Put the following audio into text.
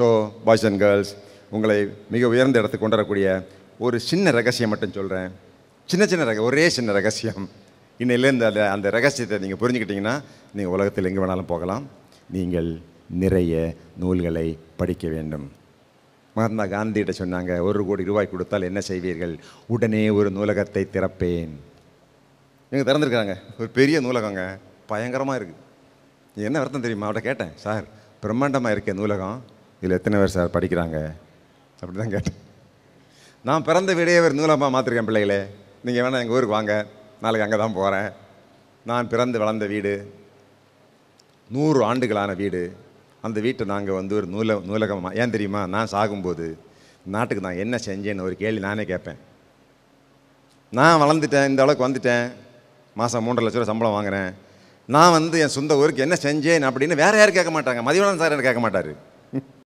so boys and girls உங்களை மிக உயர்ந்த இடத்துக்கு கொண்டு வரக்கூடிய ஒரு சின்ன ரகசியம் மட்டும் சொல்கிறேன் சின்ன சின்ன ரக ஒரே சின்ன ரகசியம் இன்னிலேருந்து அந்த அந்த ரகசியத்தை நீங்கள் புரிஞ்சுக்கிட்டிங்கன்னா நீங்கள் உலகத்தில் எங்கே வேணாலும் போகலாம் நீங்கள் நிறைய நூல்களை படிக்க வேண்டும் மகாத்மா காந்திகிட்ட சொன்னாங்க ஒரு கோடி ரூபாய் கொடுத்தால் என்ன செய்வீர்கள் உடனே ஒரு நூலகத்தை திறப்பேன் எங்கே திறந்துருக்காங்க ஒரு பெரிய நூலகங்க பயங்கரமாக இருக்குது என்ன அர்த்தம் தெரியுமா அவட்ட கேட்டேன் சார் பிரம்மாண்டமாக இருக்கேன் நூலகம் இதில் எத்தனை பேர் சார் படிக்கிறாங்க அப்படி தான் கேட்டேன் நான் பிறந்த வீடே ஒரு நூலமாக மாற்றிருக்கேன் பிள்ளைகளே நீங்கள் வேணால் எங்கள் ஊருக்கு வாங்க நாளைக்கு அங்கே தான் போகிறேன் நான் பிறந்து வளர்ந்த வீடு நூறு ஆண்டுகளான வீடு அந்த வீட்டை நாங்கள் வந்து ஒரு நூல நூலகமாக ஏன் தெரியுமா நான் சாகும்போது நாட்டுக்கு நான் என்ன செஞ்சேன்னு ஒரு கேள்வி நானே கேட்பேன் நான் வளர்ந்துட்டேன் இந்த அளவுக்கு வந்துட்டேன் மாதம் மூன்றரை லட்ச ரூபா சம்பளம் வாங்குகிறேன் நான் வந்து என் சொந்த ஊருக்கு என்ன செஞ்சேன் அப்படின்னு வேறு யாரும் கேட்க மாட்டாங்க மதியவன் சார் என்ன கேட்க மாட்டார்